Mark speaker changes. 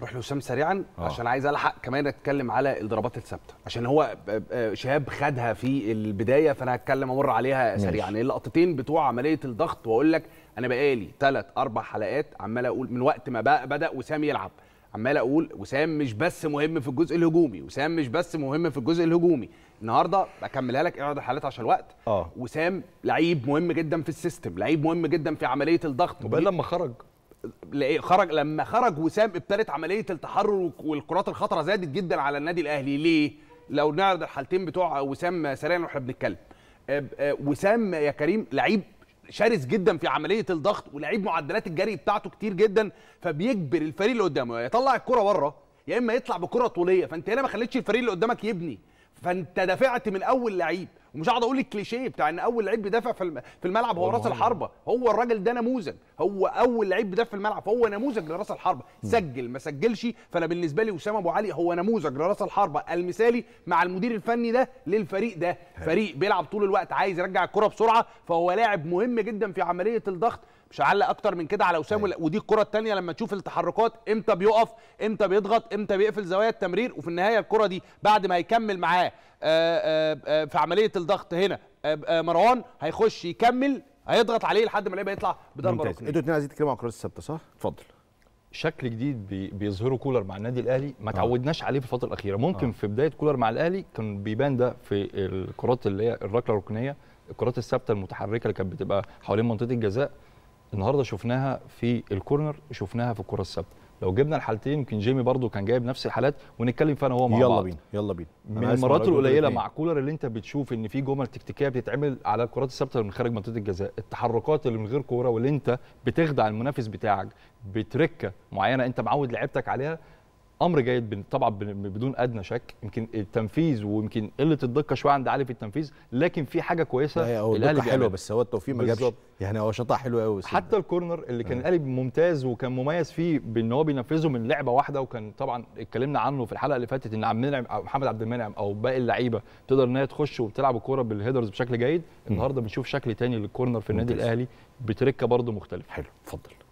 Speaker 1: روح لوسام سريعا أوه. عشان عايز الحق كمان اتكلم على الضربات الثابته عشان هو شهاب خدها في البدايه فانا هتكلم امر عليها سريعا ماشي. اللقطتين بتوع عمليه الضغط واقول لك انا بقالي ثلاث اربع حلقات عمال اقول من وقت ما بقى بدا وسام يلعب عمال اقول وسام مش بس مهم في الجزء الهجومي وسام مش بس مهم في الجزء الهجومي النهارده بكملها لك اقعد الحالات عشان الوقت أوه. وسام لعيب مهم جدا في السيستم لعيب مهم جدا في عمليه الضغط وبقى لما خرج خرج لما خرج وسام ابتدت عمليه التحرر والكرات الخطره زادت جدا على النادي الاهلي ليه؟ لو نعرض الحالتين بتوع وسام سريعا واحنا بنتكلم. آه، آه، وسام يا كريم لعيب شرس جدا في عمليه الضغط ولعيب معدلات الجري بتاعته كتير جدا فبيجبر الفريق اللي قدامه يطلع الكره بره يا اما يطلع بكره طوليه فانت هنا ما خليتش الفريق اللي قدامك يبني فانت دافعت من اول لعيب ومش هقعد اقول الكليشيه بتاع ان اول لعيب بيدافع في الملعب هو راس الحربه هو الراجل ده نموذج هو اول لعيب بيدافع في الملعب هو نموذج لراس الحربه سجل ما سجلش فانا بالنسبه لي اسامه ابو علي هو نموذج لراس الحربه المثالي مع المدير الفني ده للفريق ده فريق بيلعب طول الوقت عايز يرجع الكره بسرعه فهو لاعب مهم جدا في عمليه الضغط مش هعلق اكتر من كده على وسام أيوه. ودي الكره الثانيه لما تشوف التحركات امتى بيقف امتى بيضغط امتى بيقفل زوايا التمرير وفي النهايه الكره دي بعد ما هيكمل معاه آه، آه، آه، في عمليه الضغط هنا مروان هيخش يكمل هيضغط عليه لحد ما اللعيبه يطلع بضربه ركنيه انتوا الاثنين
Speaker 2: عايزين تتكلموا على قرار الثابته صح؟ اتفضل شكل جديد بيظهره كولر مع النادي الاهلي ما تعودناش عليه في الفتره الاخيره ممكن في بدايه كولر مع الاهلي كان بيبان ده في الكرات اللي هي الركله الركنيه الكرات الثابته المتحركه اللي كانت بتبقى حوالين منطقه الجزاء النهارده شفناها في الكورنر شفناها في الكره الثابته لو جبنا الحالتين يمكن جيمي برضو كان جايب نفس الحالات ونتكلم فيها انا وهو مع يلا بعض بينا يلا بينا من المرات القليله مع كولر اللي انت بتشوف ان في جمل تكتيكيه بتتعمل على الكرات الثابته من خارج منطقه الجزاء التحركات اللي من غير كوره واللي انت بتخدع المنافس بتاعك بتركه معينه انت معود لعبتك عليها امر جيد طبعا بدون ادنى شك يمكن التنفيذ ويمكن قله الدقه شويه عند علي في التنفيذ لكن في حاجه كويسه الاهلي حلوه بس هو التوفيق ما جابش يعني هو شطها حلو قوي حتى الكورنر اللي كان الاهلي ممتاز وكان مميز فيه بان هو بينفذه من لعبه واحده وكان طبعا اتكلمنا عنه في الحلقه اللي فاتت ان عبد المنعم او محمد عبد المنعم او باقي اللعيبه تقدر ان هي تخش وتلعب الكوره بالهيدرز بشكل جيد النهارده بنشوف شكل تاني للكورنر في النادي الاهلي بتركه برده مختلف حلو اتفضل